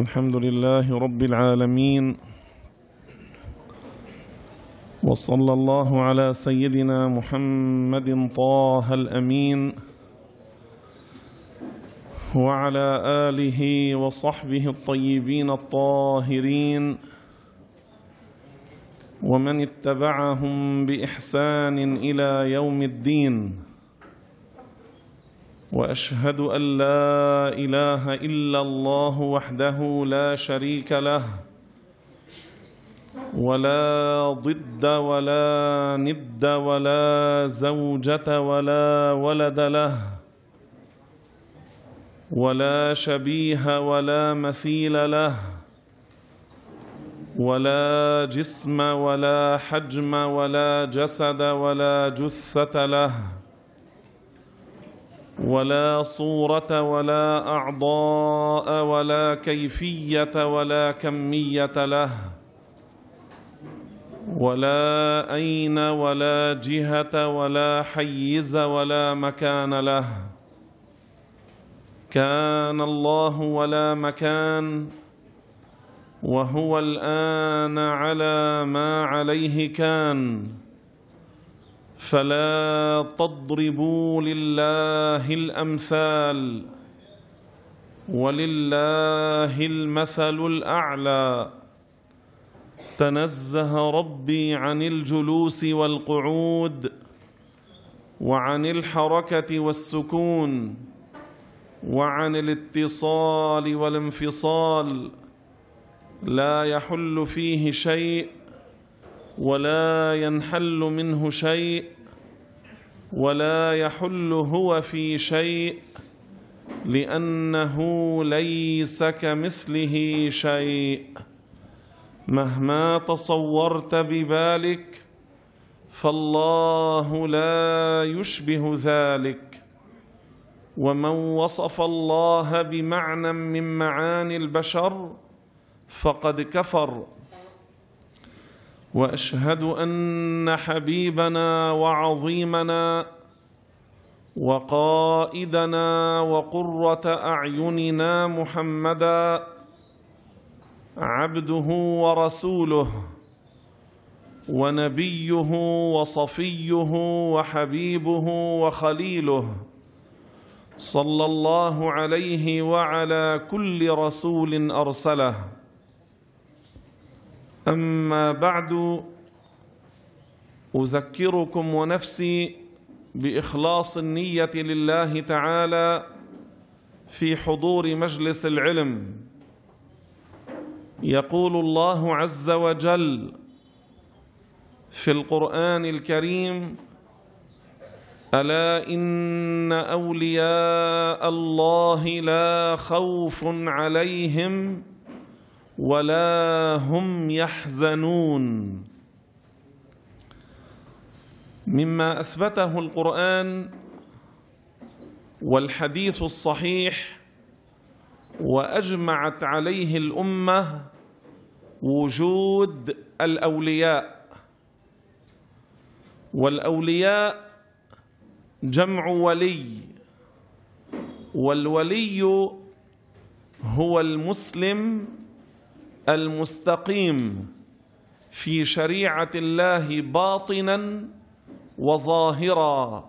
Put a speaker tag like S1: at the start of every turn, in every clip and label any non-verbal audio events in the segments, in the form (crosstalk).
S1: الحمد لله رب العالمين وصلى الله على سيدنا محمد طه الأمين وعلى آله وصحبه الطيبين الطاهرين ومن اتبعهم بإحسان إلى يوم الدين واشهد ان لا اله الا الله وحده لا شريك له ولا ضد ولا ند ولا زوجه ولا ولد له ولا شبيه ولا مثيل له ولا جسم ولا حجم ولا جسد ولا جثه له ولا صورة ولا أعضاء ولا كيفية ولا كمية له ولا أين ولا جهة ولا حيز ولا مكان له كان الله ولا مكان وهو الآن على ما عليه كان فلا تضربوا لله الامثال ولله المثل الاعلى تنزه ربي عن الجلوس والقعود وعن الحركه والسكون وعن الاتصال والانفصال لا يحل فيه شيء ولا ينحل منه شيء ولا يحل هو في شيء لانه ليس كمثله شيء مهما تصورت ببالك فالله لا يشبه ذلك ومن وصف الله بمعنى من معاني البشر فقد كفر واشهد ان حبيبنا وعظيمنا وقائدنا وقره اعيننا محمدا عبده ورسوله ونبيه وصفيه وحبيبه وخليله صلى الله عليه وعلى كل رسول ارسله أما بعد أذكركم ونفسي بإخلاص النية لله تعالى في حضور مجلس العلم يقول الله عز وجل في القرآن الكريم ألا إن أولياء الله لا خوف عليهم ولا هم يحزنون مما اثبته القران والحديث الصحيح واجمعت عليه الامه وجود الاولياء والاولياء جمع ولي والولي هو المسلم المستقيم في شريعه الله باطنا وظاهرا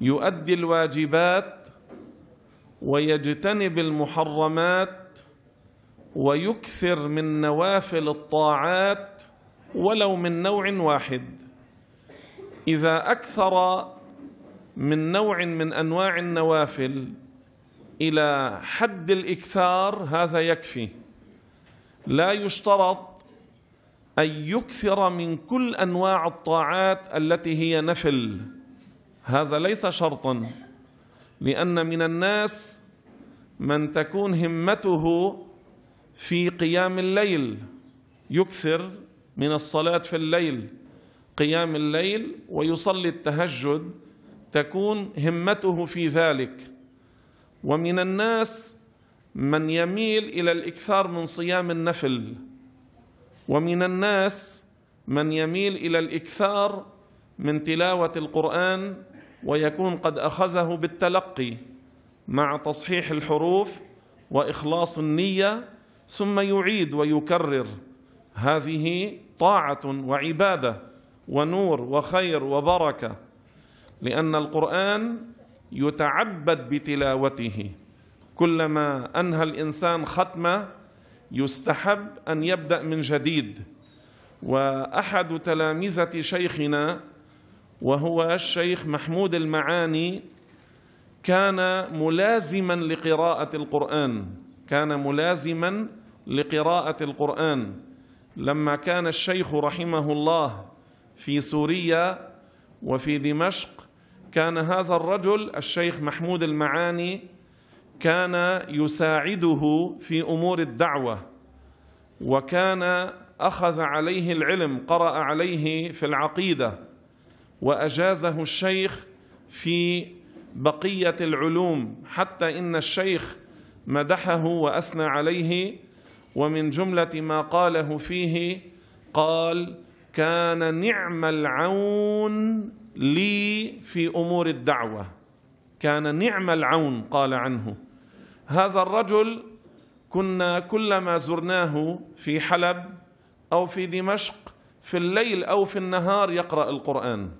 S1: يؤدي الواجبات ويجتنب المحرمات ويكثر من نوافل الطاعات ولو من نوع واحد اذا اكثر من نوع من انواع النوافل الى حد الاكثار هذا يكفي لا يشترط أن يكثر من كل أنواع الطاعات التي هي نفل هذا ليس شرطا لأن من الناس من تكون همته في قيام الليل يكثر من الصلاة في الليل قيام الليل ويصلي التهجد تكون همته في ذلك ومن الناس من يميل الى الاكثار من صيام النفل ومن الناس من يميل الى الاكثار من تلاوه القران ويكون قد اخذه بالتلقي مع تصحيح الحروف واخلاص النيه ثم يعيد ويكرر هذه طاعه وعباده ونور وخير وبركه لان القران يتعبد بتلاوته كلما انهى الانسان ختمه يستحب ان يبدا من جديد واحد تلامذه شيخنا وهو الشيخ محمود المعاني كان ملازما لقراءه القران كان ملازما لقراءه القران لما كان الشيخ رحمه الله في سوريا وفي دمشق كان هذا الرجل الشيخ محمود المعاني كان يساعده في امور الدعوه وكان اخذ عليه العلم قرا عليه في العقيده واجازه الشيخ في بقيه العلوم حتى ان الشيخ مدحه واثنى عليه ومن جمله ما قاله فيه قال كان نعم العون لي في امور الدعوه كان نعم العون قال عنه هذا الرجل كنا كلما زرناه في حلب او في دمشق في الليل او في النهار يقرا القران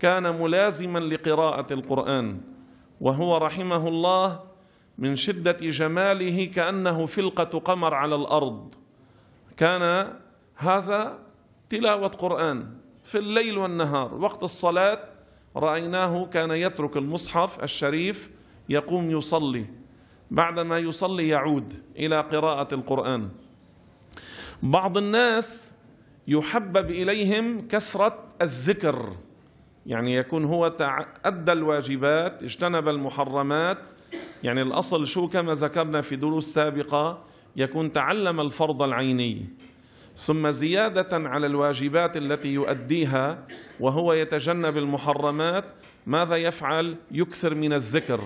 S1: كان ملازما لقراءه القران وهو رحمه الله من شده جماله كانه فلقه قمر على الارض كان هذا تلاوه قران في الليل والنهار وقت الصلاه رأيناه كان يترك المصحف الشريف يقوم يصلي بعدما يصلي يعود إلى قراءة القرآن بعض الناس يحبب إليهم كسرة الذكر يعني يكون هو أدى الواجبات اجتنب المحرمات يعني الأصل شو كما ذكرنا في دروس سابقة يكون تعلم الفرض العيني ثم زيادة على الواجبات التي يؤديها وهو يتجنب المحرمات ماذا يفعل؟ يكثر من الذكر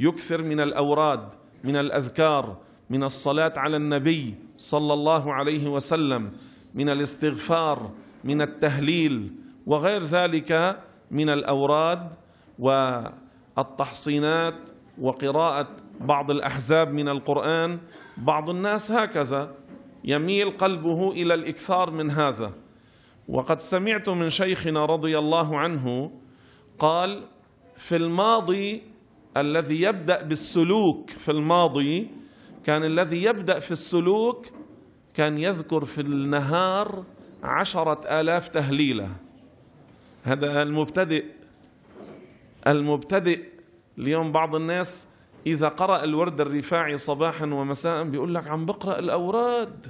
S1: يكثر من الأوراد من الأذكار من الصلاة على النبي صلى الله عليه وسلم من الاستغفار من التهليل وغير ذلك من الأوراد والتحصينات وقراءة بعض الأحزاب من القرآن بعض الناس هكذا يميل قلبه الى الاكثار من هذا وقد سمعت من شيخنا رضي الله عنه قال في الماضي الذي يبدا بالسلوك في الماضي كان الذي يبدا في السلوك كان يذكر في النهار عشرة آلاف تهليلة هذا المبتدئ المبتدئ اليوم بعض الناس إذا قرأ الورد الرفاعي صباحا ومساء بيقول لك عم بقرأ الأوراد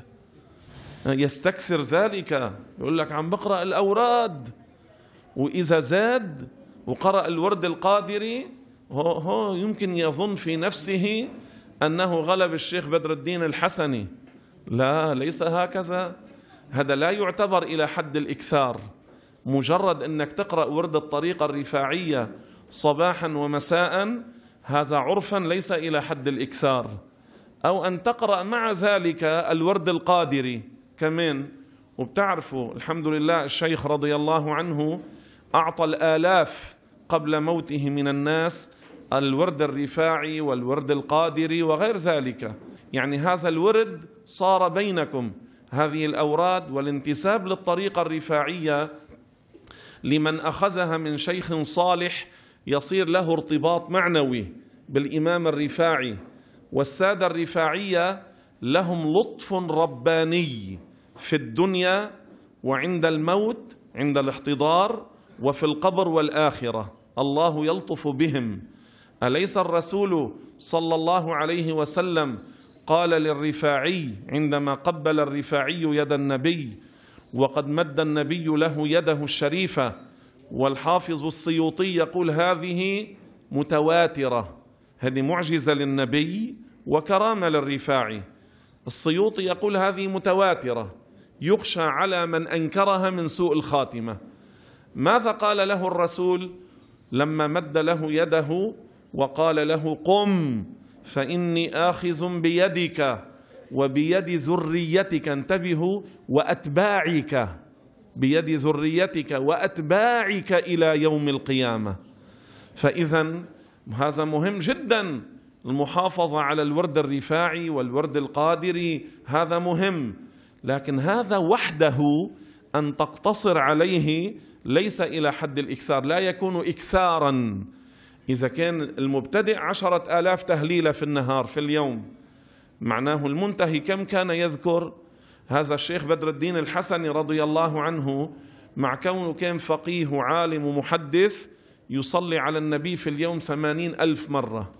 S1: يستكثر ذلك يقول لك عم بقرأ الأوراد وإذا زاد وقرأ الورد القادري هو, هو يمكن يظن في نفسه أنه غلب الشيخ بدر الدين الحسني لا ليس هكذا هذا لا يعتبر إلى حد الإكثار مجرد أنك تقرأ ورد الطريقة الرفاعية صباحا ومساء هذا عرفا ليس إلى حد الإكثار أو أن تقرأ مع ذلك الورد القادري كمان وبتعرفوا الحمد لله الشيخ رضي الله عنه أعطى الآلاف قبل موته من الناس الورد الرفاعي والورد القادري وغير ذلك يعني هذا الورد صار بينكم هذه الأوراد والانتساب للطريقة الرفاعية لمن أخذها من شيخ صالح يصير له ارتباط معنوي بالإمام الرفاعي والسادة الرفاعية لهم لطف رباني في الدنيا وعند الموت عند الاحتضار وفي القبر والآخرة الله يلطف بهم أليس الرسول صلى الله عليه وسلم قال للرفاعي عندما قبل الرفاعي يد النبي وقد مد النبي له يده الشريفه والحافظ السيوطي يقول هذه متواترة هذه معجزة للنبي وكرامة للرفاعي السيوطي يقول هذه متواترة يخشى على من أنكرها من سوء الخاتمة ماذا قال له الرسول لما مد له يده وقال له قم فإني آخذ بيدك وبيد ذريتك انتبهوا وأتباعك بيد ذريتك واتباعك الى يوم القيامه فاذا هذا مهم جدا المحافظه على الورد الرفاعي والورد القادري هذا مهم لكن هذا وحده ان تقتصر عليه ليس الى حد الاكثار لا يكون اكثارا إذا كان المبتدئ عشرة آلاف تهليلة في النهار في اليوم معناه المنتهي كم كان يذكر هذا الشيخ بدر الدين الحسني رضي الله عنه مع كونه كان فقيه وعالم ومحدث يصلي على النبي في اليوم ثمانين ألف مرة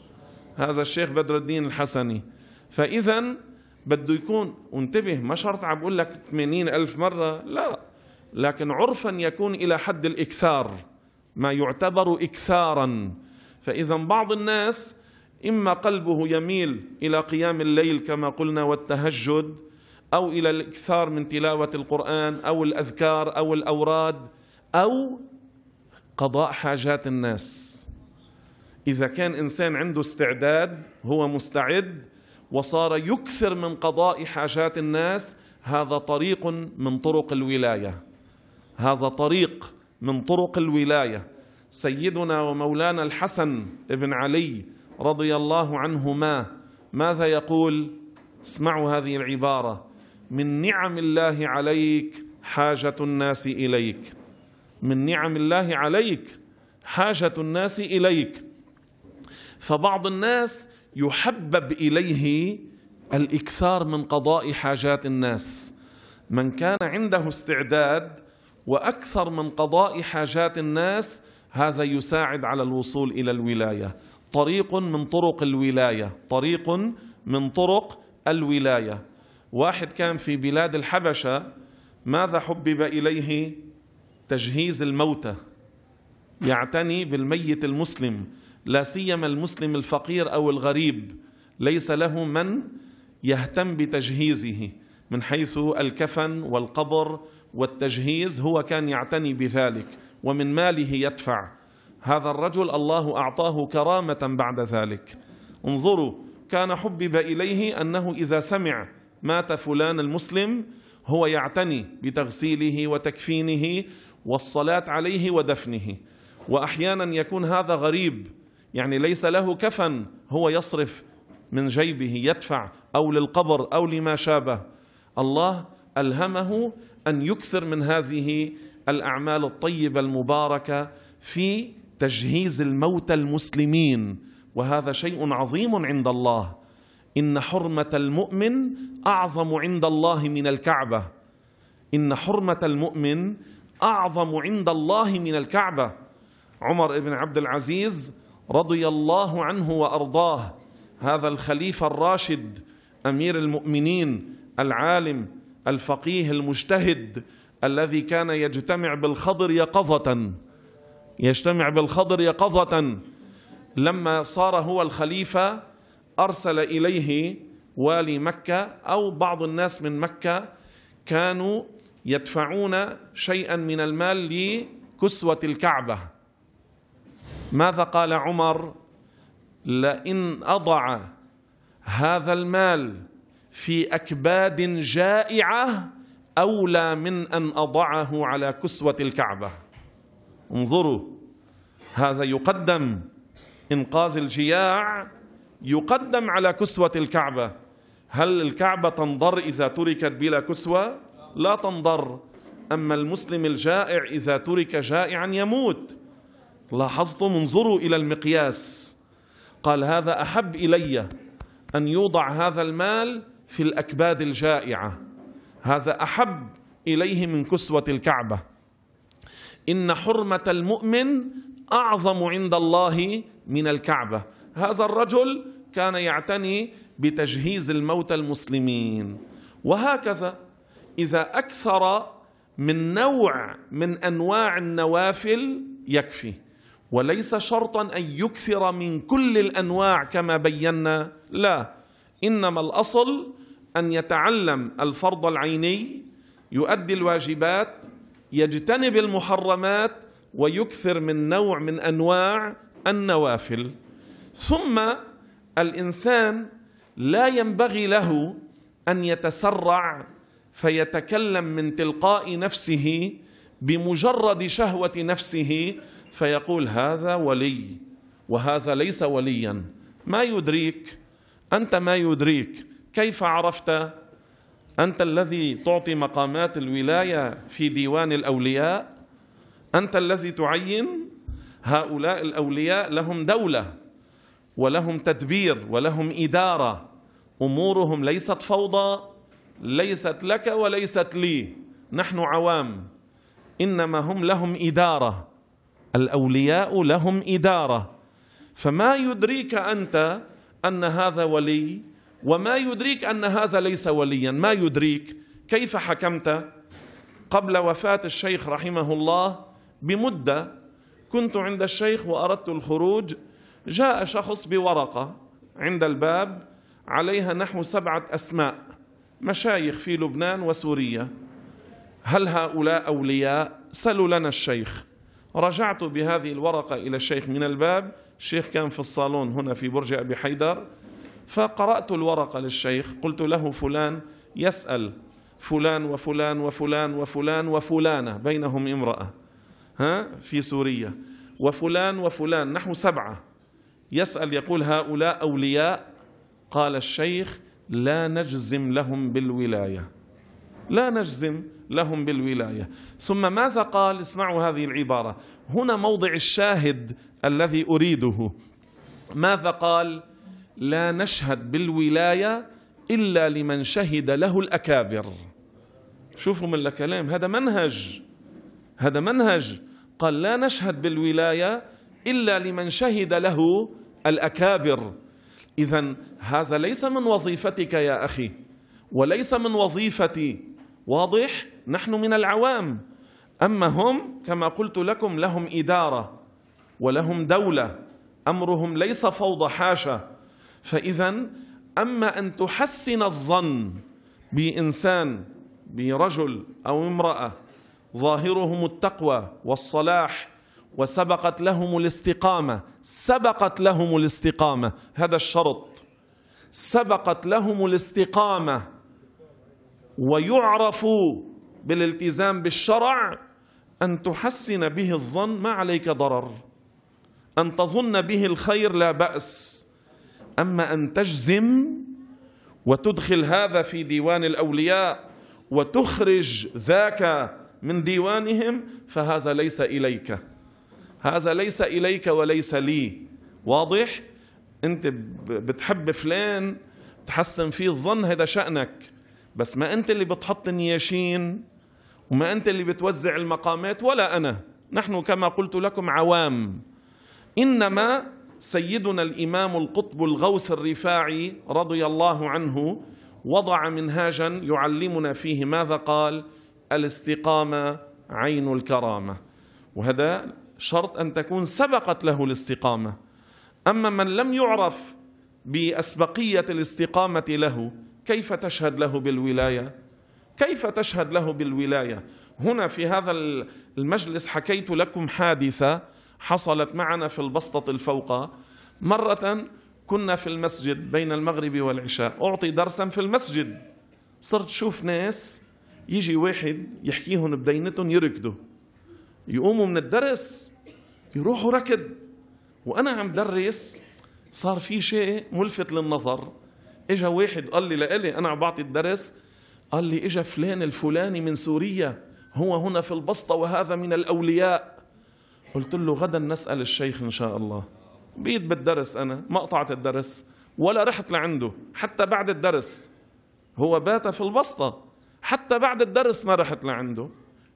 S1: هذا الشيخ بدر الدين الحسني فإذا بده يكون وانتبه ما شرط عم بقول لك ثمانين ألف مرة لا لكن عرفا يكون إلى حد الإكثار ما يعتبر إكثارا فإذا بعض الناس إما قلبه يميل إلى قيام الليل كما قلنا والتهجد أو إلى الإكثار من تلاوة القرآن أو الأذكار أو الأوراد أو قضاء حاجات الناس إذا كان إنسان عنده استعداد هو مستعد وصار يكثر من قضاء حاجات الناس هذا طريق من طرق الولاية هذا طريق من طرق الولاية سيدنا ومولانا الحسن بن علي رضي الله عنهما ماذا يقول اسمعوا هذه العبارة من نعم الله عليك حاجة الناس إليك من نعم الله عليك حاجة الناس إليك فبعض الناس يحبب إليه الإكثار من قضاء حاجات الناس من كان عنده استعداد وأكثر من قضاء حاجات الناس هذا يساعد على الوصول إلى الولاية طريق من طرق الولاية طريق من طرق الولايه واحد كان في بلاد الحبشة ماذا حبب إليه تجهيز الموتى يعتني بالميت المسلم لا سيما المسلم الفقير أو الغريب ليس له من يهتم بتجهيزه من حيث الكفن والقبر والتجهيز هو كان يعتني بذلك ومن ماله يدفع هذا الرجل الله أعطاه كرامة بعد ذلك انظروا كان حبب إليه أنه إذا سمع مات فلان المسلم هو يعتني بتغسيله وتكفينه والصلاة عليه ودفنه وأحيانا يكون هذا غريب يعني ليس له كفن هو يصرف من جيبه يدفع أو للقبر أو لما شابه الله ألهمه أن يكثر من هذه الأعمال الطيبة المباركة في تجهيز الموتى المسلمين وهذا شيء عظيم عند الله إن حرمة المؤمن أعظم عند الله من الكعبة إن حرمة المؤمن أعظم عند الله من الكعبة عمر بن عبد العزيز رضي الله عنه وأرضاه هذا الخليفة الراشد أمير المؤمنين العالم الفقيه المجتهد الذي كان يجتمع بالخضر يقظة يجتمع بالخضر يقظة لما صار هو الخليفة أرسل إليه والي مكة أو بعض الناس من مكة كانوا يدفعون شيئا من المال لكسوة الكعبة ماذا قال عمر لئن أضع هذا المال في أكباد جائعة أولى من أن أضعه على كسوة الكعبة انظروا هذا يقدم إنقاذ الجياع يقدم على كسوة الكعبة هل الكعبة تنضر إذا تركت بلا كسوة؟ لا تنضر أما المسلم الجائع إذا ترك جائعا يموت لاحظتم انظروا إلى المقياس قال هذا أحب إلي أن يوضع هذا المال في الأكباد الجائعة هذا أحب إليه من كسوة الكعبة إن حرمة المؤمن أعظم عند الله من الكعبة هذا الرجل كان يعتني بتجهيز الموتى المسلمين وهكذا اذا اكثر من نوع من انواع النوافل يكفي وليس شرطا ان يكثر من كل الانواع كما بينا لا انما الاصل ان يتعلم الفرض العيني يؤدي الواجبات يجتنب المحرمات ويكثر من نوع من انواع النوافل ثم الانسان لا ينبغي له ان يتسرع فيتكلم من تلقاء نفسه بمجرد شهوه نفسه فيقول هذا ولي وهذا ليس وليا ما يدريك انت ما يدريك كيف عرفت انت الذي تعطي مقامات الولايه في ديوان الاولياء انت الذي تعين هؤلاء الاولياء لهم دوله ولهم تدبير ولهم إدارة أمورهم ليست فوضى ليست لك وليست لي نحن عوام إنما هم لهم إدارة الأولياء لهم إدارة فما يدريك أنت أن هذا ولي وما يدريك أن هذا ليس وليا ما يدريك كيف حكمت قبل وفاة الشيخ رحمه الله بمدة كنت عند الشيخ وأردت الخروج جاء شخص بورقة عند الباب عليها نحو سبعة أسماء مشايخ في لبنان وسوريا هل هؤلاء أولياء؟ سلوا لنا الشيخ رجعت بهذه الورقة إلى الشيخ من الباب الشيخ كان في الصالون هنا في برج أبي حيدر فقرأت الورقة للشيخ قلت له فلان يسأل فلان وفلان وفلان وفلان وفلانة بينهم امرأة ها في سوريا وفلان وفلان نحو سبعة يسأل يقول هؤلاء أولياء قال الشيخ لا نجزم لهم بالولاية لا نجزم لهم بالولاية ثم ماذا قال اسمعوا هذه العبارة هنا موضع الشاهد الذي أريده ماذا قال لا نشهد بالولاية إلا لمن شهد له الأكابر شوفوا من الكلام هذا منهج هذا منهج قال لا نشهد بالولاية إلا لمن شهد له الأكابر إذا هذا ليس من وظيفتك يا أخي وليس من وظيفتي واضح نحن من العوام أما هم كما قلت لكم لهم إدارة ولهم دولة أمرهم ليس فوضى حاشا فإذا أما أن تحسن الظن بإنسان برجل أو امرأة ظاهرهم التقوى والصلاح وسبقت لهم الاستقامة سبقت لهم الاستقامة هذا الشرط سبقت لهم الاستقامة ويعرف بالالتزام بالشرع أن تحسن به الظن ما عليك ضرر أن تظن به الخير لا بأس أما أن تجزم وتدخل هذا في ديوان الأولياء وتخرج ذاك من ديوانهم فهذا ليس إليك هذا ليس إليك وليس لي واضح أنت بتحب فلان تحسن فيه الظن هذا شأنك بس ما أنت اللي بتحط النياشين وما أنت اللي بتوزع المقامات ولا أنا نحن كما قلت لكم عوام إنما سيدنا الإمام القطب الغوث الرفاعي رضي الله عنه وضع منهاجا يعلمنا فيه ماذا قال الاستقامة عين الكرامة وهذا شرط أن تكون سبقت له الاستقامة أما من لم يعرف بأسبقية الاستقامة له كيف تشهد له بالولاية كيف تشهد له بالولاية هنا في هذا المجلس حكيت لكم حادثة حصلت معنا في البسطة الفوقى مرة كنا في المسجد بين المغرب والعشاء أعطي درسا في المسجد صرت شوف ناس يجي واحد يحكيهم بدينتهم يركضوا يقوموا من الدرس بيروحوا ركض وانا عم درس صار في شيء ملفت للنظر اجا واحد قال لي لإلي انا عم بعطي الدرس قال لي اجا فلان الفلاني من سوريا هو هنا في البسطة وهذا من الاولياء قلت له غدا نسال الشيخ ان شاء الله بقيت بالدرس انا ما قطعت الدرس ولا رحت لعنده حتى بعد الدرس هو بات في البسطة حتى بعد الدرس ما رحت لعنده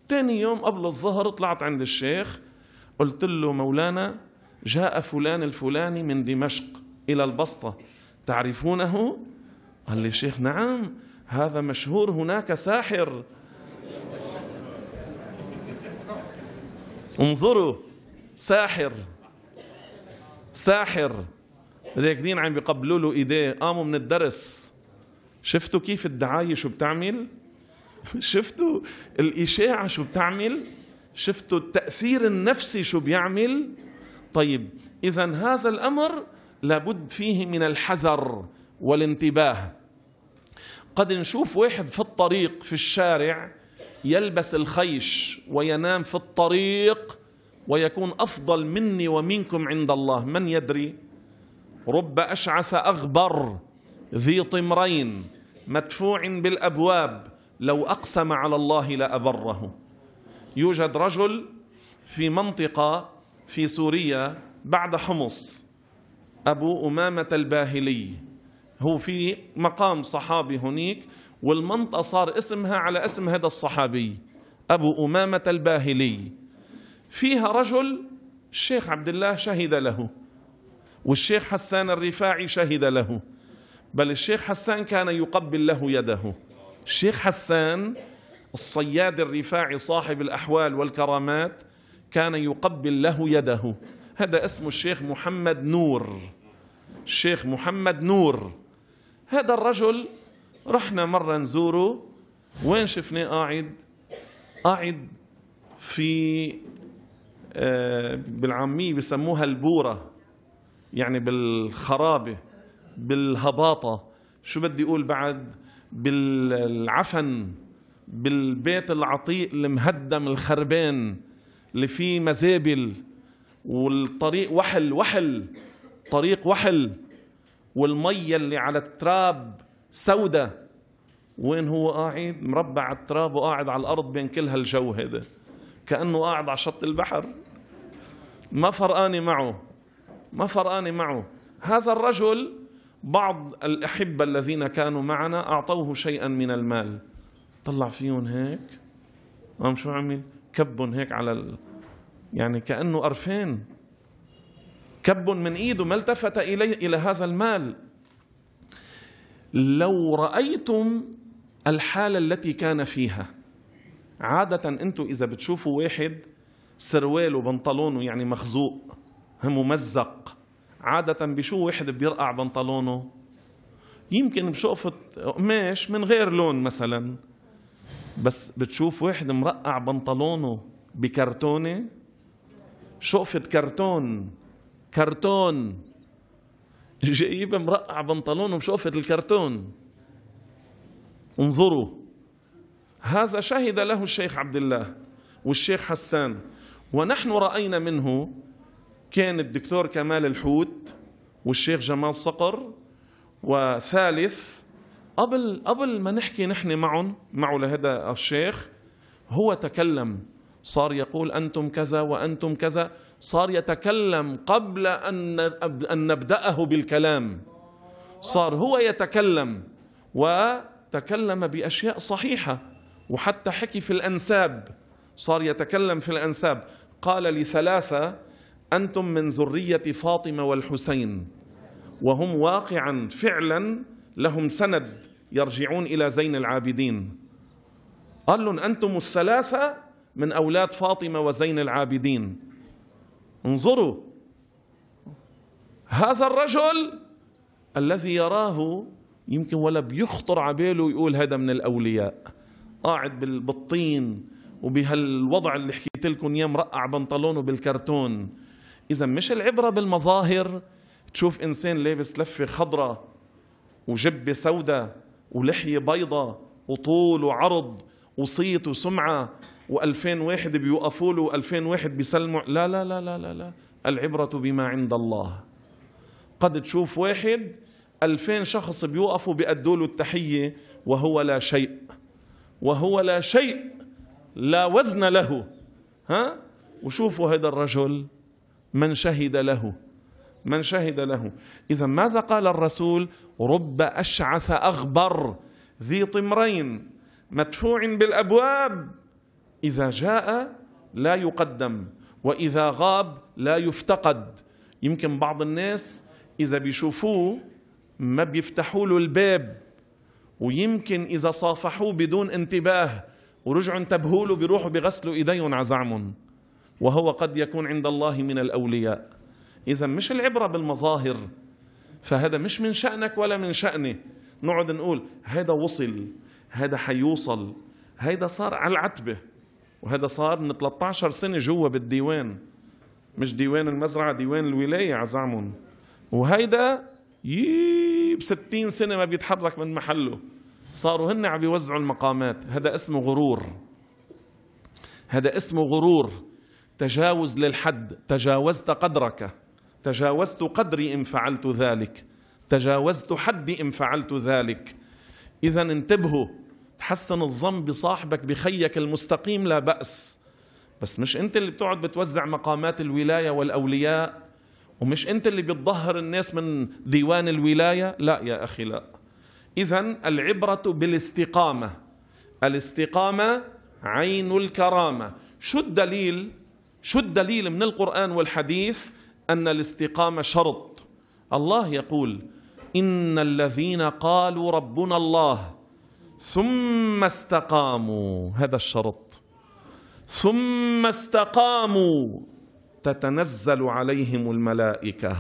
S1: تاني يوم قبل الظهر طلعت عند الشيخ قلت له مولانا جاء فلان الفلاني من دمشق إلى البسطة تعرفونه؟ قال لي شيخ نعم هذا مشهور هناك ساحر انظروا ساحر ساحر راكدين عم بيقبلوا له ايديه قاموا من الدرس شفتوا كيف الدعايه شو بتعمل (laughs) شفتوا الاشاعه شو بتعمل شفتوا التأثير النفسي شو بيعمل طيب إذا هذا الأمر لابد فيه من الحذر والانتباه قد نشوف واحد في الطريق في الشارع يلبس الخيش وينام في الطريق ويكون أفضل مني ومنكم عند الله من يدري رب أشعث أغبر ذي طمرين مدفوع بالأبواب لو أقسم على الله لأبره يوجد رجل في منطقة في سوريا بعد حمص أبو أمامة الباهلي هو في مقام صحابي هنيك والمنطقة صار اسمها على اسم هذا الصحابي أبو أمامة الباهلي فيها رجل الشيخ عبد الله شهد له والشيخ حسان الرفاعي شهد له بل الشيخ حسان كان يقبل له يده الشيخ حسان الصياد الرفاعي صاحب الأحوال والكرامات كان يقبل له يده هذا اسمه الشيخ محمد نور الشيخ محمد نور هذا الرجل رحنا مرة نزوره وين شفناه قاعد قاعد في آه، بالعامية بسموها البورة يعني بالخرابة بالهباطة شو بدي أقول بعد بالعفن بالبيت العتيق المهدم الخربان اللي فيه مزابل والطريق وحل وحل طريق وحل والمية اللي على التراب سودة وين هو قاعد مربع على التراب وقاعد على الأرض بين كل هالجو هذا كأنه قاعد على شط البحر ما فرقاني معه ما فرقاني معه هذا الرجل بعض الأحبة الذين كانوا معنا أعطوه شيئا من المال طلع فيهم هيك قام شو عمل؟ كبهم هيك على ال... يعني كانه قرفين كب من ايده ما التفت اليه الى هذا المال لو رايتم الحاله التي كان فيها عاده انتم اذا بتشوفوا واحد سرواله بنطلونه يعني مخزوق ممزق عاده بشو واحد بيرقع بنطلونه يمكن بشقفه قماش من غير لون مثلا بس بتشوف واحد مرقع بنطلونه بكرتونه شقفة كرتون كرتون جايب مرقع بنطلونه بشقفة الكرتون انظروا هذا شهد له الشيخ عبد الله والشيخ حسان ونحن رأينا منه كان الدكتور كمال الحوت والشيخ جمال صقر وثالث قبل قبل ما نحكي نحن معهم معه لهذا الشيخ هو تكلم صار يقول انتم كذا وانتم كذا صار يتكلم قبل ان ان نبداه بالكلام صار هو يتكلم وتكلم باشياء صحيحه وحتى حكي في الانساب صار يتكلم في الانساب قال لثلاثه انتم من ذريه فاطمه والحسين وهم واقعا فعلا لهم سند يرجعون إلى زين العابدين قال لهم أنتم الثلاثة من أولاد فاطمة وزين العابدين انظروا هذا الرجل الذي يراه يمكن ولا بيخطر عباله يقول هذا من الأولياء قاعد بالطين وبهالوضع اللي حكيت لكم اياه مرقع بنطلونه بالكرتون اذا مش العبره بالمظاهر تشوف انسان لابس لفه خضراء وجبه سوداء ولحية بيضة وطول وعرض وصيت وسمعة و2000 واحد بيوقفوا له و2000 واحد بيسلموا لا لا لا لا لا لا العبرة بما عند الله قد تشوف واحد 2000 شخص بيوقفوا بيأدوا له التحية وهو لا شيء وهو لا شيء لا وزن له ها وشوفوا هذا الرجل من شهد له من شهد له إذا ماذا قال الرسول رب أشعث أغبر ذي طمرين مدفوع بالأبواب إذا جاء لا يقدم وإذا غاب لا يفتقد يمكن بعض الناس إذا بيشوفوه ما بيفتحوا له الباب ويمكن إذا صافحوه بدون انتباه ورجعوا انتبهوا له بيروحوا بغسلوا إيديهم على زعمهم وهو قد يكون عند الله من الأولياء إذا مش العبرة بالمظاهر فهذا مش من شأنك ولا من شأني نقعد نقول هذا وصل هذا حيوصل هذا صار على العتبة وهذا صار من 13 سنة جوا بالديوان مش ديوان المزرعة ديوان الولاية عزعمهم وهيدا ييب 60 سنة ما بيتحرك من محله صاروا هن عم يوزعوا المقامات هذا اسمه غرور هذا اسمه غرور تجاوز للحد تجاوزت قدرك تجاوزت قدري إن فعلت ذلك تجاوزت حدي إن فعلت ذلك إذا انتبهوا تحسن الظن بصاحبك بخيك المستقيم لا بأس بس مش أنت اللي بتقعد بتوزع مقامات الولاية والأولياء ومش أنت اللي بتظهر الناس من ديوان الولاية لا يا أخي لا إذا العبرة بالاستقامة الاستقامة عين الكرامة شو الدليل شو الدليل من القرآن والحديث أن الاستقامة شرط الله يقول إن الذين قالوا ربنا الله ثم استقاموا هذا الشرط ثم استقاموا تتنزل عليهم الملائكة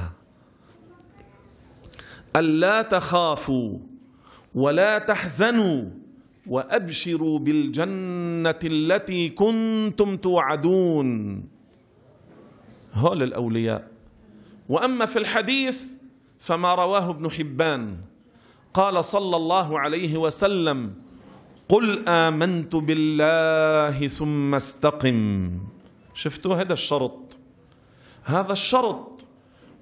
S1: ألا تخافوا ولا تحزنوا وأبشروا بالجنة التي كنتم توعدون هؤلاء الأولياء واما في الحديث فما رواه ابن حبان قال صلى الله عليه وسلم قل امنت بالله ثم استقم شفتوا هذا الشرط هذا الشرط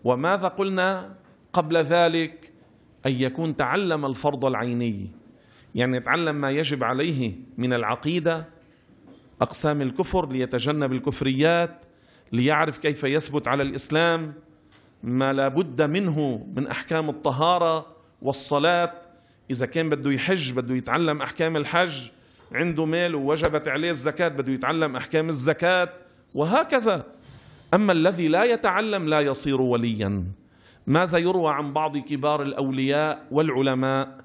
S1: وماذا قلنا قبل ذلك ان يكون تعلم الفرض العيني يعني يتعلم ما يجب عليه من العقيده اقسام الكفر ليتجنب الكفريات ليعرف كيف يثبت على الاسلام ما لا بد منه من احكام الطهاره والصلاه اذا كان بده يحج بده يتعلم احكام الحج عنده مال ووجبت عليه الزكاه بده يتعلم احكام الزكاه وهكذا اما الذي لا يتعلم لا يصير وليا ماذا يروى عن بعض كبار الاولياء والعلماء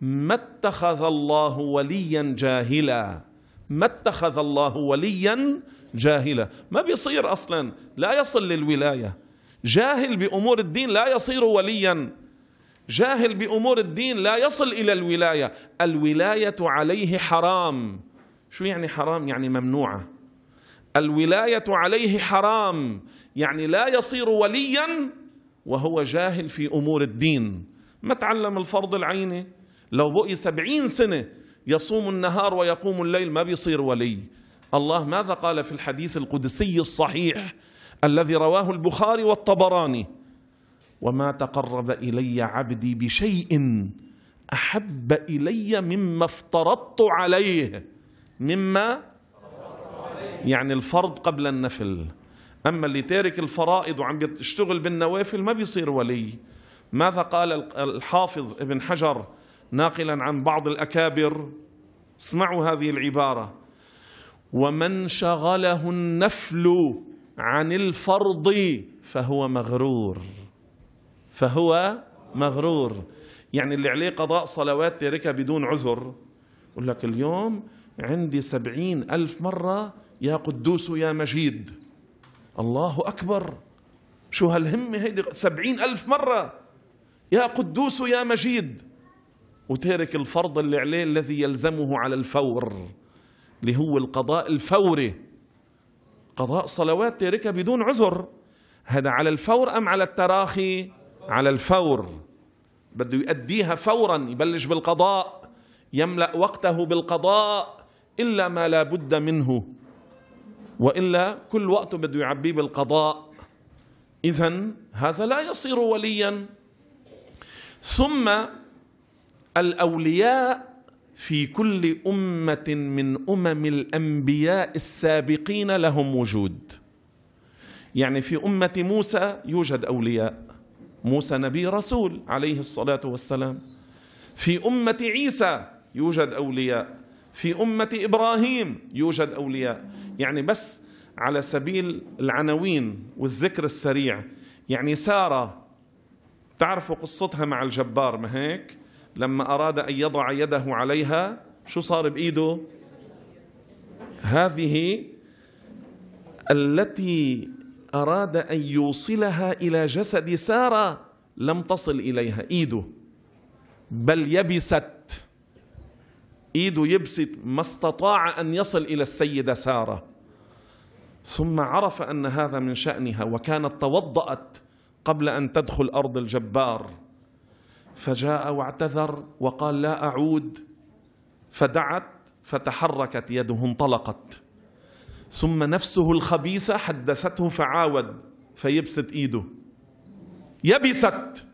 S1: ما اتخذ الله وليا جاهلا ما اتخذ الله وليا جاهلا ما بيصير اصلا لا يصل للولايه جاهل بأمور الدين لا يصير وليا جاهل بأمور الدين لا يصل إلى الولاية الولاية عليه حرام شو يعني حرام يعني ممنوعة الولاية عليه حرام يعني لا يصير وليا وهو جاهل في أمور الدين ما تعلم الفرض العيني لو بقي سبعين سنة يصوم النهار ويقوم الليل ما بيصير ولي الله ماذا قال في الحديث القدسي الصحيح الذي رواه البخاري والطبراني وما تقرب إلي عبدي بشيء أحب إلي مما افترضت عليه مما يعني الفرض قبل النفل أما اللي تارك الفرائض وعم بيشتغل بالنوافل ما بيصير ولي ماذا قال الحافظ ابن حجر ناقلا عن بعض الأكابر اسمعوا هذه العبارة ومن شغله النفل عن الفرض فهو مغرور فهو مغرور يعني اللي عليه قضاء صلوات تاركها بدون عذر يقول لك اليوم عندي سبعين ألف مرة يا قدوس يا مجيد الله أكبر شو هالهمة هيدي سبعين ألف مرة يا قدوس يا مجيد وتارك الفرض اللي عليه الذي يلزمه على الفور اللي هو القضاء الفوري قضاء صلوات تاركها بدون عذر هذا على الفور أم على التراخي على الفور بده يؤديها فورا يبلش بالقضاء يملأ وقته بالقضاء إلا ما لا بد منه وإلا كل وقته بده يعبيه بالقضاء إذا هذا لا يصير وليا ثم الأولياء في كل امه من امم الانبياء السابقين لهم وجود يعني في امه موسى يوجد اولياء موسى نبي رسول عليه الصلاه والسلام في امه عيسى يوجد اولياء في امه ابراهيم يوجد اولياء يعني بس على سبيل العناوين والذكر السريع يعني ساره تعرفوا قصتها مع الجبار ما هيك لما أراد أن يضع يده عليها شو صار بإيده هذه التي أراد أن يوصلها إلى جسد سارة لم تصل إليها إيده بل يبست إيده يبست ما استطاع أن يصل إلى السيدة سارة ثم عرف أن هذا من شأنها وكانت توضأت قبل أن تدخل أرض الجبار فجاء واعتذر وقال لا اعود فدعت فتحركت يده انطلقت ثم نفسه الخبيثه حدثته فعاود فيبسط ايده يبست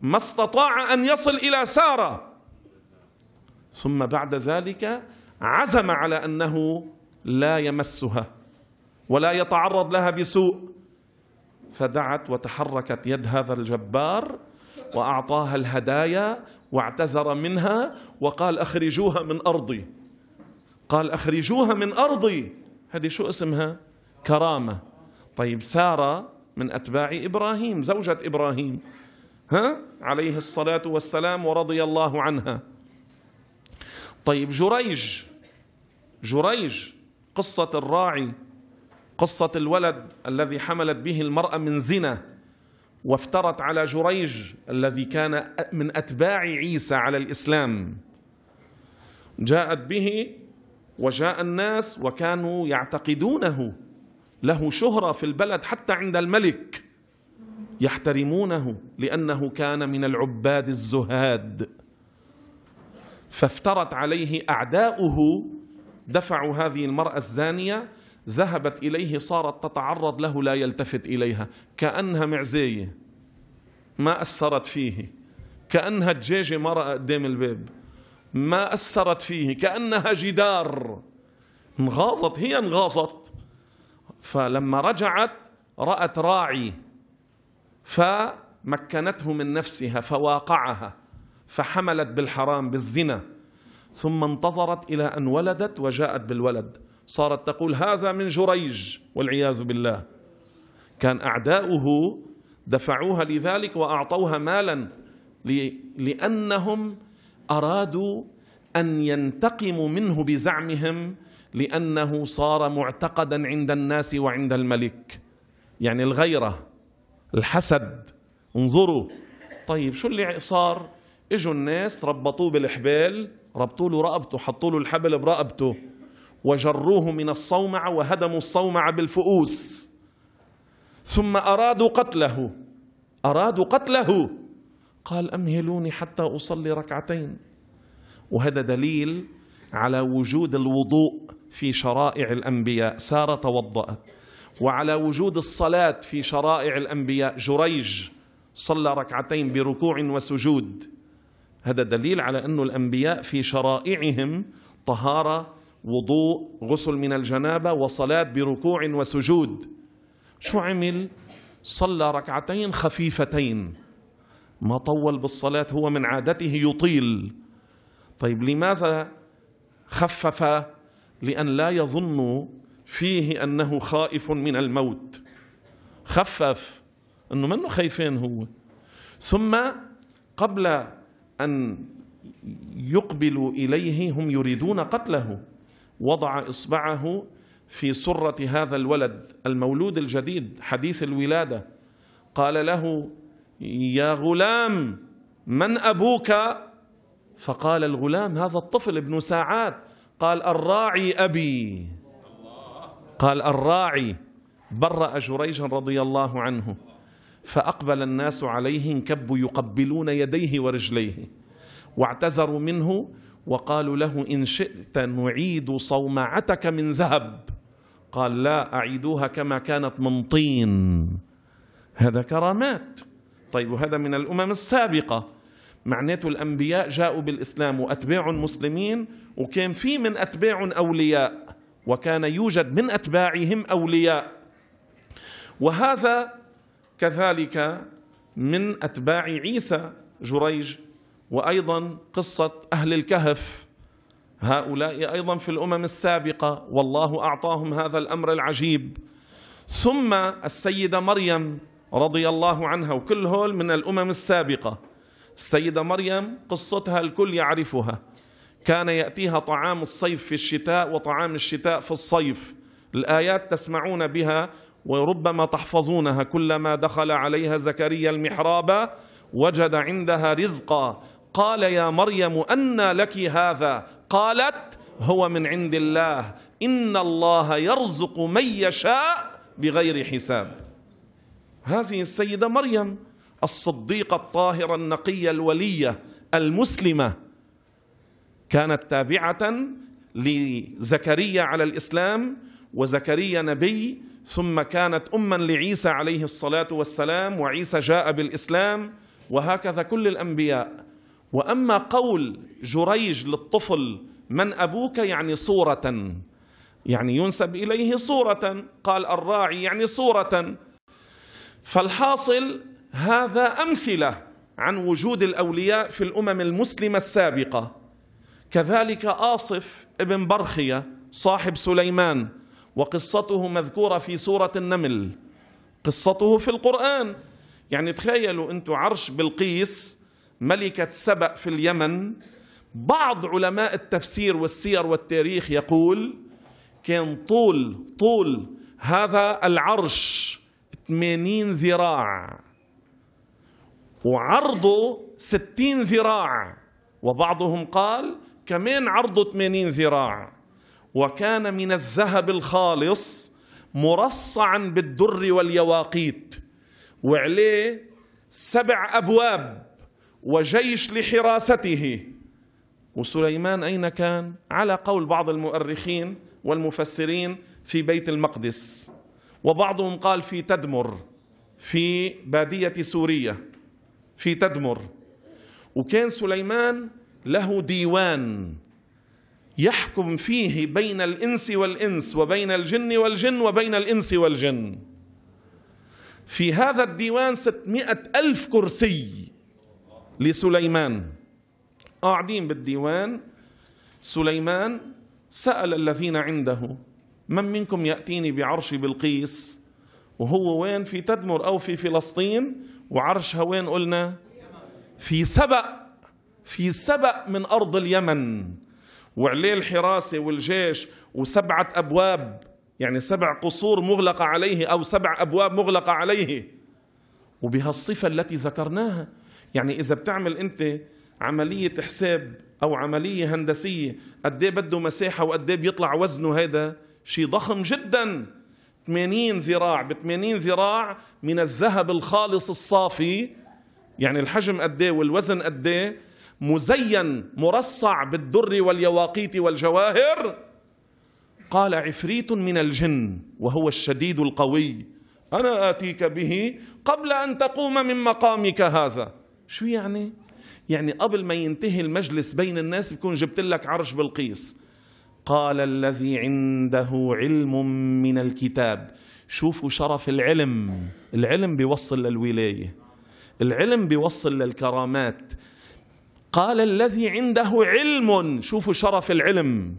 S1: ما استطاع ان يصل الى ساره ثم بعد ذلك عزم على انه لا يمسها ولا يتعرض لها بسوء فدعت وتحركت يد هذا الجبار وأعطاها الهدايا واعتذر منها وقال أخرجوها من أرضي قال أخرجوها من أرضي هذه شو اسمها كرامة طيب سارة من أتباع إبراهيم زوجة إبراهيم ها عليه الصلاة والسلام ورضي الله عنها طيب جريج جريج قصة الراعي قصة الولد الذي حملت به المرأة من زنا وافترت على جريج الذي كان من أتباع عيسى على الإسلام جاءت به وجاء الناس وكانوا يعتقدونه له شهرة في البلد حتى عند الملك يحترمونه لأنه كان من العباد الزهاد فافترت عليه أعداؤه دفعوا هذه المرأة الزانية ذهبت إليه صارت تتعرض له لا يلتفت إليها كأنها معزية ما أثرت فيه كأنها دجاجة مرأة قدام الباب ما أثرت فيه كأنها جدار انغاصت هي انغاصت فلما رجعت رأت راعي فمكنته من نفسها فواقعها فحملت بالحرام بالزنا ثم انتظرت إلى أن ولدت وجاءت بالولد صارت تقول هذا من جريج والعياذ بالله كان أعداؤه دفعوها لذلك وأعطوها مالا لأنهم أرادوا أن ينتقموا منه بزعمهم لأنه صار معتقدا عند الناس وعند الملك يعني الغيرة الحسد انظروا طيب شو اللي صار اجوا الناس ربطوه بالحبال ربطوا له رقبته حطوا له الحبل برقبته وجروه من الصومعة وهدموا الصومعة بالفؤوس ثم أرادوا قتله أرادوا قتله قال أمهلوني حتى أصلي ركعتين وهذا دليل على وجود الوضوء في شرائع الأنبياء سارة توضأت وعلى وجود الصلاة في شرائع الأنبياء جريج صلى ركعتين بركوع وسجود هذا دليل على أن الأنبياء في شرائعهم طهارة وضوء غسل من الجنابة وصلاة بركوع وسجود شو عمل صلى ركعتين خفيفتين ما طول بالصلاة هو من عادته يطيل طيب لماذا خفف لأن لا يظن فيه أنه خائف من الموت خفف أنه منه خايفين هو ثم قبل أن يقبلوا إليه هم يريدون قتله وضع إصبعه في سرة هذا الولد المولود الجديد حديث الولادة قال له يا غلام من أبوك فقال الغلام هذا الطفل ابن ساعات قال الراعي أبي قال الراعي برأ جريجا رضي الله عنه فأقبل الناس عليه انكبوا يقبلون يديه ورجليه واعتذروا منه وقالوا له إن شئت نعيد صومعتك من ذهب قال لا أعيدوها كما كانت من طين هذا كرامات طيب وهذا من الأمم السابقة معناته الأنبياء جاءوا بالإسلام وأتباع مسلمين وكان في من أتباع أولياء وكان يوجد من أتباعهم أولياء وهذا كذلك من أتباع عيسى جريج وايضا قصه اهل الكهف هؤلاء ايضا في الامم السابقه والله اعطاهم هذا الامر العجيب ثم السيده مريم رضي الله عنها وكل هول من الامم السابقه السيده مريم قصتها الكل يعرفها كان ياتيها طعام الصيف في الشتاء وطعام الشتاء في الصيف الايات تسمعون بها وربما تحفظونها كلما دخل عليها زكريا المحراب وجد عندها رزقا قال يا مريم أنى لك هذا قالت هو من عند الله إن الله يرزق من يشاء بغير حساب هذه السيدة مريم الصديقة الطاهرة النقية الولية المسلمة كانت تابعة لزكريا على الإسلام وزكريا نبي ثم كانت أما لعيسى عليه الصلاة والسلام وعيسى جاء بالإسلام وهكذا كل الأنبياء واما قول جريج للطفل من ابوك يعني صوره يعني ينسب اليه صوره قال الراعي يعني صوره فالحاصل هذا امثله عن وجود الاولياء في الامم المسلمه السابقه كذلك آصف ابن برخية صاحب سليمان وقصته مذكورة في سورة النمل قصته في القرآن يعني تخيلوا أنتم عرش بلقيس ملكة سبأ في اليمن بعض علماء التفسير والسير والتاريخ يقول كان طول طول هذا العرش 80 ذراع وعرضه 60 ذراع وبعضهم قال كمان عرضه 80 ذراع وكان من الذهب الخالص مرصعا بالدر واليواقيت وعليه سبع ابواب وجيش لحراسته وسليمان أين كان؟ على قول بعض المؤرخين والمفسرين في بيت المقدس وبعضهم قال في تدمر في بادية سوريا في تدمر وكان سليمان له ديوان يحكم فيه بين الإنس والإنس وبين الجن والجن وبين الإنس والجن في هذا الديوان ستمائة ألف كرسي لسليمان قاعدين بالديوان سليمان سأل الذين عنده من منكم يأتيني بعرش بلقيس وهو وين في تدمر أو في فلسطين وعرشها وين قلنا في سبأ في سبأ من أرض اليمن وعليه الحراسة والجيش وسبعة أبواب يعني سبع قصور مغلقة عليه أو سبع أبواب مغلقة عليه وبهالصفة التي ذكرناها يعني اذا بتعمل انت عمليه حساب او عمليه هندسيه قد ايه بده مساحه وقد ايه بيطلع وزنه هذا شيء ضخم جدا 80 ذراع ب 80 ذراع من الذهب الخالص الصافي يعني الحجم قد ايه والوزن قد ايه مزين مرصع بالدر واليواقيت والجواهر قال عفريت من الجن وهو الشديد القوي انا اتيك به قبل ان تقوم من مقامك هذا شو يعني؟ يعني قبل ما ينتهي المجلس بين الناس بكون جبت لك عرش بلقيس قال الذي عنده علم من الكتاب شوفوا شرف العلم العلم بيوصل للولاية العلم بيوصل للكرامات قال الذي عنده علم شوفوا شرف العلم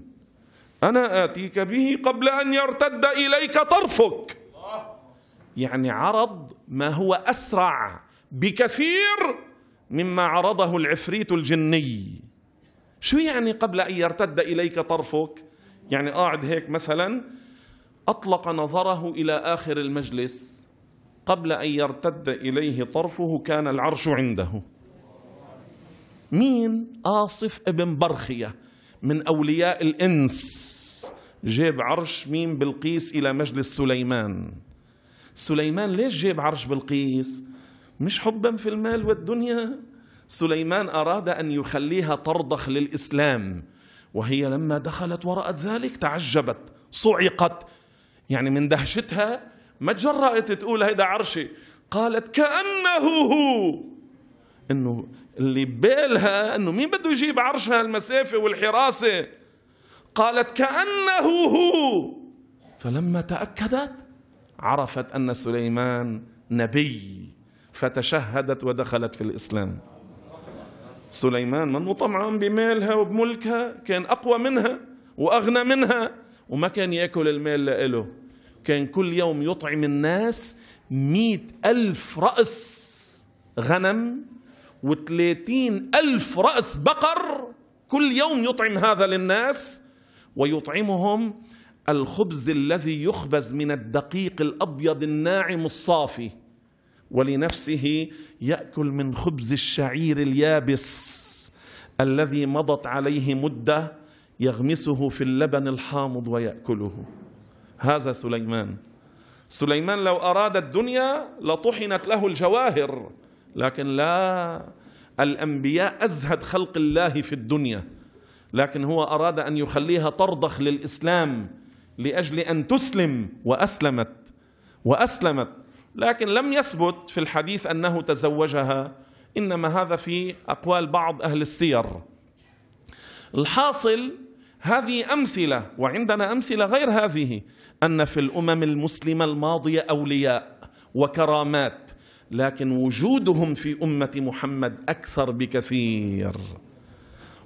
S1: أنا آتيك به قبل أن يرتد إليك طرفك يعني عرض ما هو أسرع بكثير مما عرضه العفريت الجني شو يعني قبل أن يرتد إليك طرفك يعني قاعد هيك مثلا أطلق نظره إلى آخر المجلس قبل أن يرتد إليه طرفه كان العرش عنده مين آصف ابن برخية من أولياء الإنس جيب عرش مين بلقيس إلى مجلس سليمان سليمان ليش جيب عرش بلقيس مش حبا في المال والدنيا سليمان أراد أن يخليها ترضخ للإسلام وهي لما دخلت ورأت ذلك تعجبت صعقت يعني من دهشتها ما تجرأت تقول هيدا عرشي قالت كأنه هو انه اللي ببالها انه مين بده يجيب عرشها المسافة والحراسة قالت كأنه هو فلما تأكدت عرفت أن سليمان نبي فتشهدت ودخلت في الإسلام سليمان من طمعان بمالها وبملكها كان أقوى منها وأغنى منها وما كان يأكل المال لإله كان كل يوم يطعم الناس مئة ألف رأس غنم وثلاثين ألف رأس بقر كل يوم يطعم هذا للناس ويطعمهم الخبز الذي يخبز من الدقيق الأبيض الناعم الصافي ولنفسه ياكل من خبز الشعير اليابس الذي مضت عليه مده يغمسه في اللبن الحامض وياكله هذا سليمان سليمان لو اراد الدنيا لطحنت له الجواهر لكن لا الانبياء ازهد خلق الله في الدنيا لكن هو اراد ان يخليها ترضخ للاسلام لاجل ان تسلم واسلمت واسلمت لكن لم يثبت في الحديث انه تزوجها انما هذا في اقوال بعض اهل السير الحاصل هذه امثله وعندنا امثله غير هذه ان في الامم المسلمه الماضيه اولياء وكرامات لكن وجودهم في امه محمد اكثر بكثير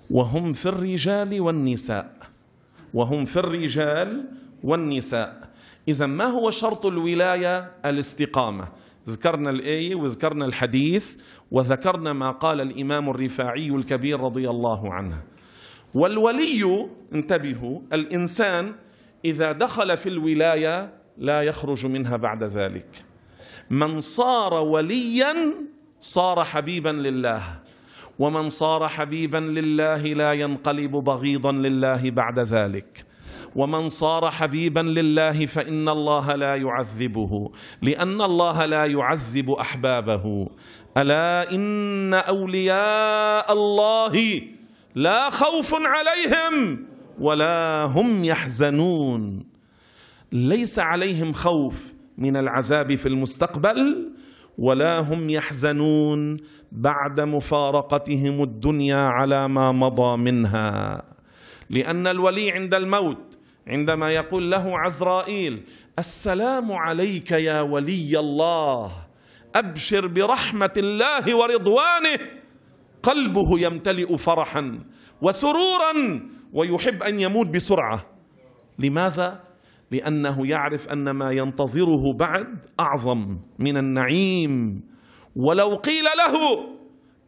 S1: وهم في الرجال والنساء وهم في الرجال والنساء إذا ما هو شرط الولاية الاستقامة ذكرنا الآية وذكرنا الحديث وذكرنا ما قال الإمام الرفاعي الكبير رضي الله عنه والولي انتبهوا الإنسان إذا دخل في الولاية لا يخرج منها بعد ذلك من صار وليا صار حبيبا لله ومن صار حبيبا لله لا ينقلب بغيضا لله بعد ذلك ومن صار حبيبا لله فان الله لا يعذبه لان الله لا يعذب احبابه الا ان اولياء الله لا خوف عليهم ولا هم يحزنون ليس عليهم خوف من العذاب في المستقبل ولا هم يحزنون بعد مفارقتهم الدنيا على ما مضى منها لان الولي عند الموت عندما يقول له عزرائيل السلام عليك يا ولي الله أبشر برحمة الله ورضوانه قلبه يمتلئ فرحا وسرورا ويحب أن يموت بسرعة لماذا؟ لأنه يعرف أن ما ينتظره بعد أعظم من النعيم ولو قيل له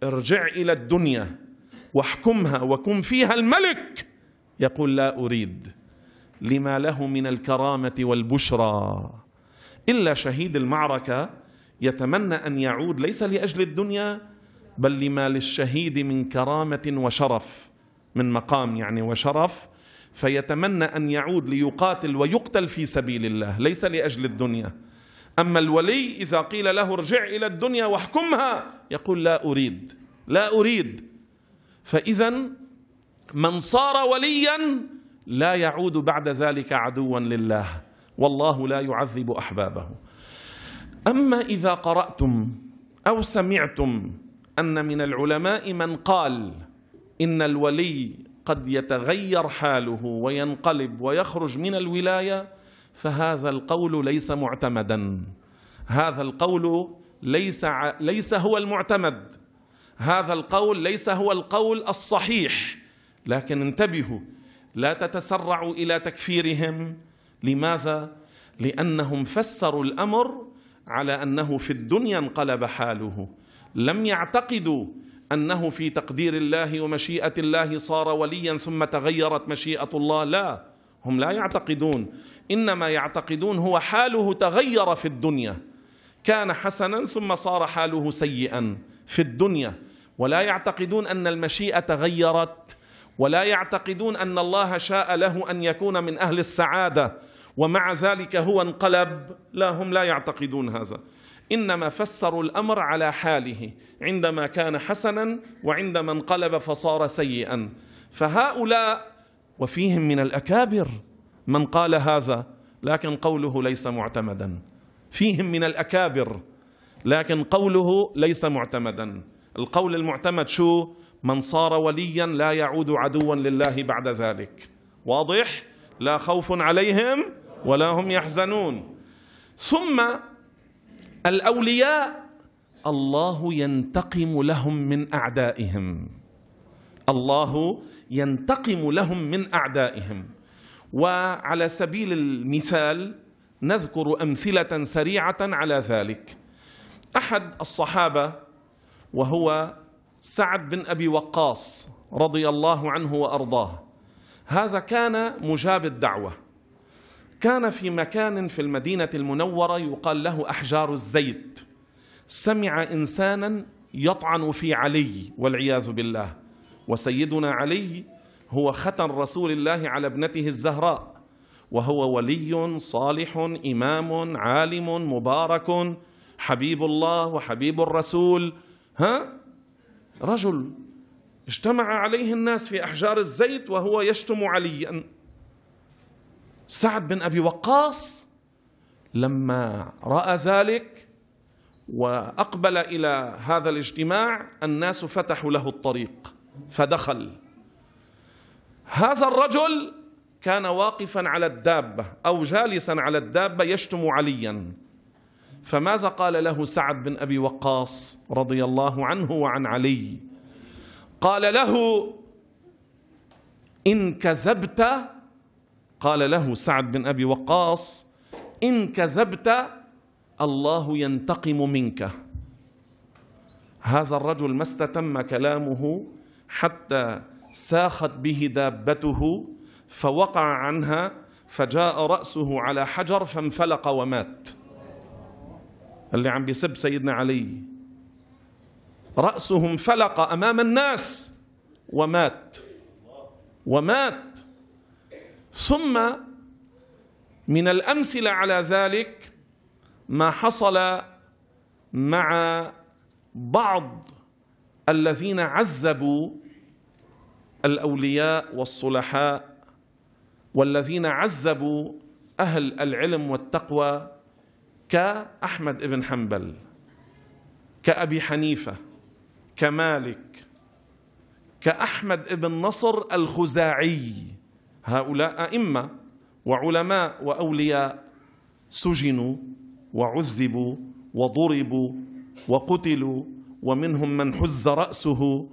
S1: ارجع إلى الدنيا واحكمها وكن فيها الملك يقول لا أريد لما له من الكرامه والبشرى الا شهيد المعركه يتمنى ان يعود ليس لاجل الدنيا بل لما للشهيد من كرامه وشرف من مقام يعني وشرف فيتمنى ان يعود ليقاتل ويقتل في سبيل الله ليس لاجل الدنيا اما الولي اذا قيل له ارجع الى الدنيا واحكمها يقول لا اريد لا اريد فاذا من صار وليا لا يعود بعد ذلك عدوا لله والله لا يعذب احبابه اما اذا قراتم او سمعتم ان من العلماء من قال ان الولي قد يتغير حاله وينقلب ويخرج من الولايه فهذا القول ليس معتمدا هذا القول ليس ليس هو المعتمد هذا القول ليس هو القول الصحيح لكن انتبهوا لا تتسرعوا الى تكفيرهم لماذا لانهم فسروا الامر على انه في الدنيا انقلب حاله لم يعتقدوا انه في تقدير الله ومشيئه الله صار وليا ثم تغيرت مشيئه الله لا هم لا يعتقدون انما يعتقدون هو حاله تغير في الدنيا كان حسنا ثم صار حاله سيئا في الدنيا ولا يعتقدون ان المشيئه تغيرت ولا يعتقدون ان الله شاء له ان يكون من اهل السعاده ومع ذلك هو انقلب لا هم لا يعتقدون هذا انما فسروا الامر على حاله عندما كان حسنا وعندما انقلب فصار سيئا فهؤلاء وفيهم من الاكابر من قال هذا لكن قوله ليس معتمدا فيهم من الاكابر لكن قوله ليس معتمدا القول المعتمد شو من صار وليا لا يعود عدوا لله بعد ذلك واضح لا خوف عليهم ولا هم يحزنون ثم الاولياء الله ينتقم لهم من اعدائهم الله ينتقم لهم من اعدائهم وعلى سبيل المثال نذكر امثله سريعه على ذلك احد الصحابه وهو سعد بن ابي وقاص رضي الله عنه وارضاه هذا كان مجاب الدعوه كان في مكان في المدينه المنوره يقال له احجار الزيت سمع انسانا يطعن في علي والعياذ بالله وسيدنا علي هو ختن رسول الله على ابنته الزهراء وهو ولي صالح امام عالم مبارك حبيب الله وحبيب الرسول ها رجل اجتمع عليه الناس في أحجار الزيت وهو يشتم عليا سعد بن أبي وقاص لما رأى ذلك وأقبل إلى هذا الاجتماع الناس فتحوا له الطريق فدخل هذا الرجل كان واقفا على الدابة أو جالسا على الدابة يشتم عليا فماذا قال له سعد بن أبي وقاص رضي الله عنه وعن علي قال له إن كذبت قال له سعد بن أبي وقاص إن كذبت الله ينتقم منك هذا الرجل ما استتم كلامه حتى ساخت به دابته فوقع عنها فجاء رأسه على حجر فانفلق ومات اللي عم بيسب سيدنا علي رأسهم فلق أمام الناس ومات ومات ثم من الأمثلة على ذلك ما حصل مع بعض الذين عذبوا الأولياء والصلحاء والذين عذبوا أهل العلم والتقوى كأحمد بن حنبل كأبي حنيفة كمالك كأحمد بن نصر الخزاعي هؤلاء أئمة وعلماء وأولياء سجنوا وعذبوا وضربوا وقتلوا ومنهم من حز رأسه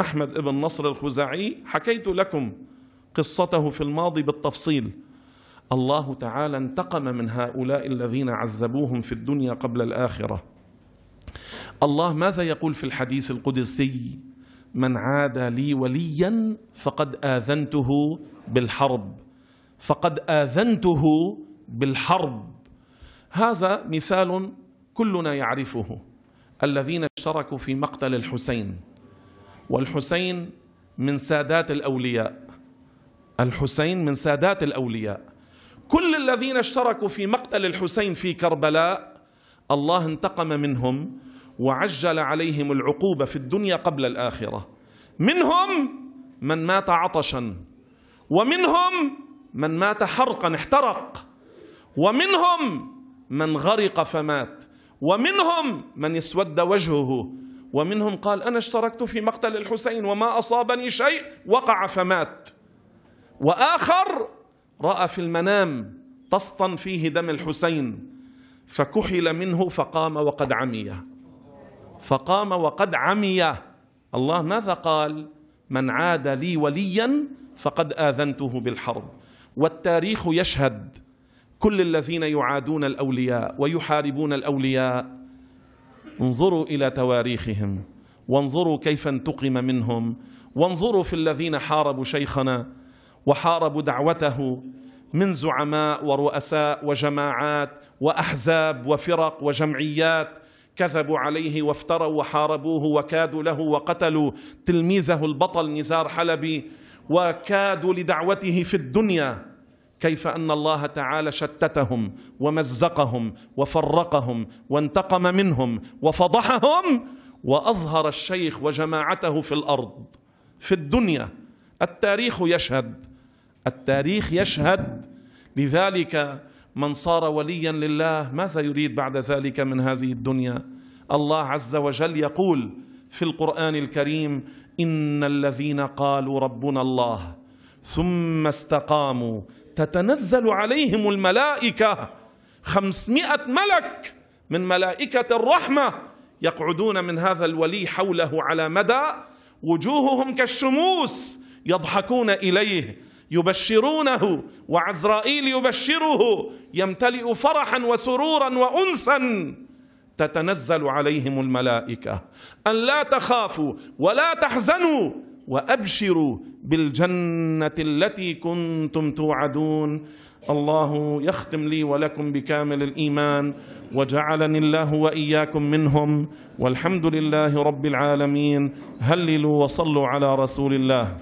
S1: أحمد بن نصر الخزاعي حكيت لكم قصته في الماضي بالتفصيل الله تعالى انتقم من هؤلاء الذين عذبوهم في الدنيا قبل الاخره الله ماذا يقول في الحديث القدسي من عادى لي وليا فقد اذنته بالحرب فقد اذنته بالحرب هذا مثال كلنا يعرفه الذين اشتركوا في مقتل الحسين والحسين من سادات الاولياء الحسين من سادات الاولياء كل الذين اشتركوا في مقتل الحسين في كربلاء الله انتقم منهم وعجل عليهم العقوبة في الدنيا قبل الآخرة منهم من مات عطشا ومنهم من مات حرقا احترق ومنهم من غرق فمات ومنهم من اسود وجهه ومنهم قال أنا اشتركت في مقتل الحسين وما أصابني شيء وقع فمات وآخر رأى في المنام طسطا فيه دم الحسين فكحل منه فقام وقد عمي فقام وقد عمي الله ماذا قال من عاد لي وليا فقد آذنته بالحرب والتاريخ يشهد كل الذين يعادون الأولياء ويحاربون الأولياء انظروا إلى تواريخهم وانظروا كيف انتقم منهم وانظروا في الذين حاربوا شيخنا وحاربوا دعوته من زعماء ورؤساء وجماعات واحزاب وفرق وجمعيات كذبوا عليه وافتروا وحاربوه وكادوا له وقتلوا تلميذه البطل نزار حلبي وكادوا لدعوته في الدنيا كيف ان الله تعالى شتتهم ومزقهم وفرقهم وانتقم منهم وفضحهم واظهر الشيخ وجماعته في الارض في الدنيا التاريخ يشهد التاريخ يشهد لذلك من صار وليا لله ماذا يريد بعد ذلك من هذه الدنيا الله عز وجل يقول في القران الكريم ان الذين قالوا ربنا الله ثم استقاموا تتنزل عليهم الملائكه خمسمائه ملك من ملائكه الرحمه يقعدون من هذا الولي حوله على مدى وجوههم كالشموس يضحكون اليه يبشرونه وعزرائيل يبشره يمتلئ فرحا وسرورا وانسا تتنزل عليهم الملائكه ان لا تخافوا ولا تحزنوا وابشروا بالجنه التي كنتم توعدون الله يختم لي ولكم بكامل الايمان وجعلني الله واياكم منهم والحمد لله رب العالمين هللوا وصلوا على رسول الله